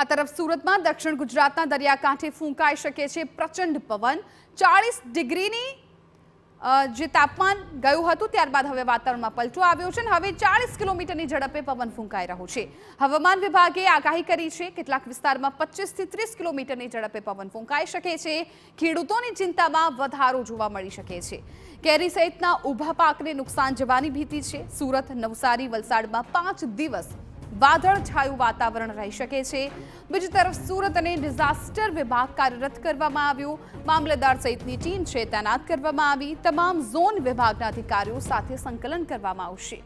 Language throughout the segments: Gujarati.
આ તરફ સુરતમાં દક્ષિણ ગુજરાતના દરિયાકાંઠે ફૂંકાઈ શકે છે પ્રચંડ પવન ચાળીસ ડિગ્રીની જે તાપમાન ગયું હતું ત્યારબાદ હવે વાતાવરણમાં પલટો આવ્યો છે અને હવે ચાળીસ કિલોમીટરની ઝડપે પવન ફૂંકાઈ રહ્યો છે હવામાન વિભાગે આગાહી કરી છે કેટલાક વિસ્તારમાં પચીસથી ત્રીસ કિલોમીટરની ઝડપે પવન ફૂંકાઈ શકે છે ખેડૂતોની ચિંતામાં વધારો જોવા મળી શકે છે કેરી સહિતના ઊભા પાકને નુકસાન જવાની ભીતિ છે સુરત નવસારી વલસાડમાં પાંચ દિવસ વાદળછાયું વાતાવરણ રહી શકે છે બીજી તરફ સુરત અને ડિઝાસ્ટર વિભાગ કાર્યરત કરવામાં આવ્યું મામલતદાર સહિતની ટીમ છે તૈનાત કરવામાં આવી તમામ ઝોન વિભાગના અધિકારીઓ સાથે સંકલન કરવામાં આવશે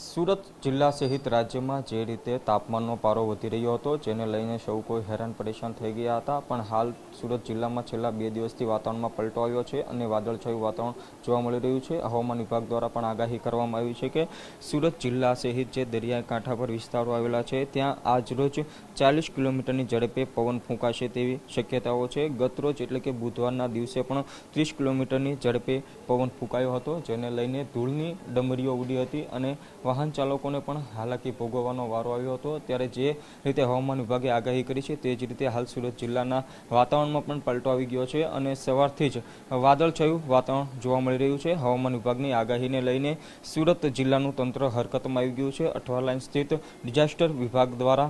સુરત જિલ્લા સહિત રાજ્યમાં જે રીતે તાપમાનનો પારો વધી રહ્યો હતો જેને લઈને સૌ કોઈ હેરાન પરેશાન થઈ ગયા હતા પણ હાલ સુરત જિલ્લામાં છેલ્લા બે દિવસથી વાતાવરણમાં પલટો આવ્યો છે અને વાદળછાયું વાતાવરણ જોવા મળી રહ્યું છે હવામાન વિભાગ દ્વારા પણ આગાહી કરવામાં આવી છે કે સુરત જિલ્લા સહિત જે દરિયાઈ કાંઠા પર વિસ્તારો આવેલા છે ત્યાં આજરોજ ચાલીસ કિલોમીટરની ઝડપે પવન ફૂંકાશે તેવી શક્યતાઓ છે ગતરોજ એટલે કે બુધવારના દિવસે પણ ત્રીસ કિલોમીટરની ઝડપે પવન ફૂંકાયો હતો જેને લઈને ધૂળની ડમરીઓ ઉડી હતી અને વાહન ચાલકોને પણ હાલાકી ભોગવવાનો વારો આવ્યો હતો ત્યારે જે રીતે હવામાન વિભાગે આગાહી કરી છે તે જ રીતે હાલ સુરત જિલ્લાના વાતાવરણમાં પણ પલટો આવી ગયો છે અને સવારથી જ વાદળછાયું વાતાવરણ જોવા મળી રહ્યું છે હવામાન વિભાગની આગાહીને લઈને સુરત જિલ્લાનું તંત્ર હરકતમાં આવી ગયું છે અઠવાલાઇન સ્થિત ડિઝાસ્ટર વિભાગ દ્વારા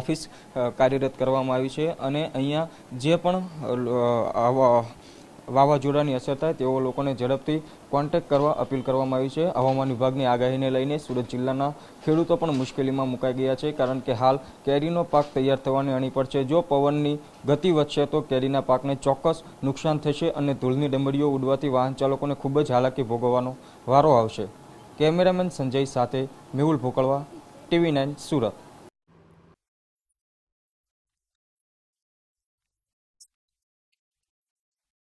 ઓફિસ કાર્યરત કરવામાં આવી છે અને અહીંયા જે પણ વાવાઝોડાની અસર થાય તેઓ લોકોને ઝડપથી કોન્ટેક્ટ કરવા અપીલ કરવામાં આવી છે હવામાન વિભાગની આગાહીને લઈને સુરત જિલ્લાના ખેડૂતો પણ મુશ્કેલીમાં મુકાઈ ગયા છે કારણ કે હાલ કેરીનો પાક તૈયાર થવાની અણી પર છે જો પવનની ગતિ વધશે તો કેરીના પાકને ચોક્કસ નુકસાન થશે અને ધૂળની ડમરીઓ ઉડવાથી વાહન ચાલકોને ખૂબ જ હાલાકી ભોગવવાનો વારો આવશે કેમેરામેન સંજય સાથે મેહુલ ભોકળવા ટીવી નાઇન સુરત